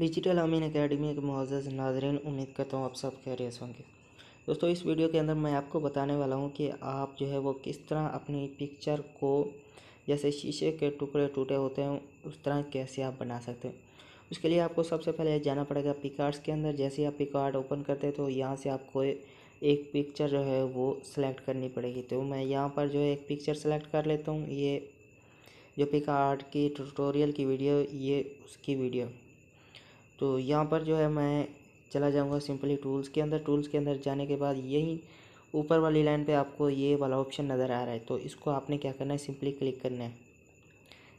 digital Amin Academy के मोज़ नाजरन उम्मीद करता हूँ आप सब खैरियत होंगे दोस्तों इस वीडियो के अंदर मैं आपको बताने वाला हूँ कि आप जो है वो किस तरह अपनी पिक्चर को जैसे शीशे के टुकड़े टूटे होते हैं उस तरह कैसे आप बना सकते हैं उसके लिए आपको सबसे पहले जाना पड़ेगा पिकार्ड्स के अंदर जैसे आप पिकार्ड ओपन करते हैं तो यहाँ से आपको एक पिक्चर जो है वो सिलेक्ट करनी पड़ेगी तो मैं यहाँ पर जो है एक पिक्चर सेलेक्ट कर लेता हूँ ये जो पिक आर्ट की ट्यूटोरियल की वीडियो ये उसकी वीडियो तो यहाँ पर जो है मैं चला जाऊँगा सिम्पली टूल्स के अंदर टूल्स के अंदर जाने के बाद यहीं ऊपर वाली लाइन पे आपको ये वाला ऑप्शन नज़र आ रहा है तो इसको आपने क्या करना है सिंपली क्लिक करना है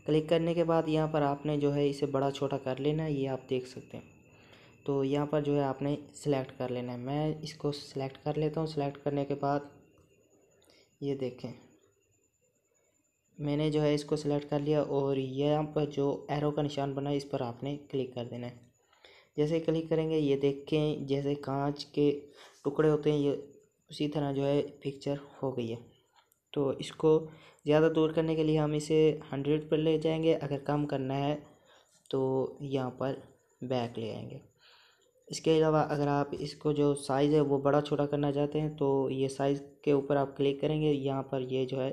क्लिक करने के बाद यहाँ पर आपने जो है इसे बड़ा छोटा कर लेना है ये आप देख सकते हैं तो यहाँ पर जो है आपने सेलेक्ट कर लेना है मैं इसको सिलेक्ट कर लेता हूँ सिलेक्ट करने के बाद ये देखें मैंने जो है इसको सिलेक्ट कर लिया और यहाँ पर जो एरो का निशान बना है इस पर आपने क्लिक कर देना है जैसे क्लिक करेंगे ये देखें जैसे कांच के टुकड़े होते हैं ये उसी तरह जो है पिक्चर हो गई है तो इसको ज़्यादा दूर करने के लिए हम इसे हंड्रेड पर ले जाएंगे अगर कम करना है तो यहाँ पर बैक ले आएंगे इसके अलावा अगर आप इसको जो साइज़ है वो बड़ा छोटा करना चाहते हैं तो ये साइज़ के ऊपर आप क्लिक करेंगे यहाँ पर ये जो है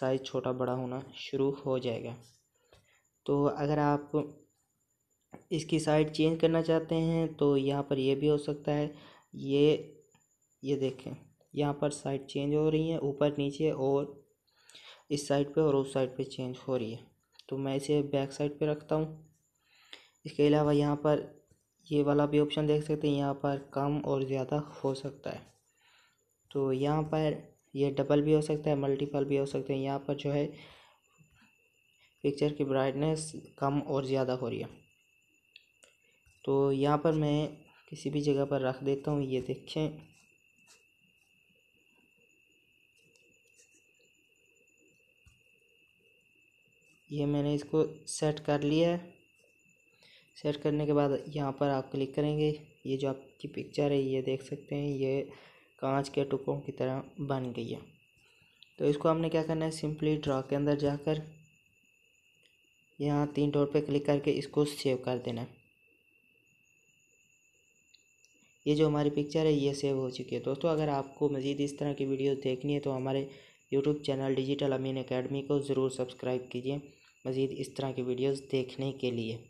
साइज़ छोटा बड़ा होना शुरू हो जाएगा तो अगर आप इसकी साइड चेंज करना चाहते हैं तो यहाँ पर ये भी हो सकता है ये ये देखें यहाँ पर साइड चेंज हो रही है ऊपर नीचे और इस साइड पे और उस साइड पे चेंज हो रही है तो मैं इसे बैक साइड पे रखता हूँ इसके अलावा यहाँ पर ये वाला भी ऑप्शन देख सकते हैं यहाँ पर कम और ज़्यादा हो सकता है तो यहाँ पर ये डबल भी हो सकता है मल्टीपल भी हो सकते हैं यहाँ पर जो है पिक्चर की ब्राइटनेस कम और ज़्यादा हो रही है तो यहाँ पर मैं किसी भी जगह पर रख देता हूँ ये देखें ये मैंने इसको सेट कर लिया है सेट करने के बाद यहाँ पर आप क्लिक करेंगे ये जो आपकी पिक्चर है ये देख सकते हैं ये कांच के टुकड़ों की तरह बन गई है तो इसको हमने क्या करना है सिंपली ड्रॉ के अंदर जाकर यहाँ तीन डॉट पे क्लिक करके इसको सेव कर देना है ये जो हमारी पिक्चर है ये सेव हो चुकी है दोस्तों अगर आपको मज़ीद इस तरह की वीडियो देखनी है तो हमारे YouTube channel Digital Amin Academy को ज़रूर सब्सक्राइब कीजिए मज़ीद इस तरह की वीडियोज़ देखने के लिए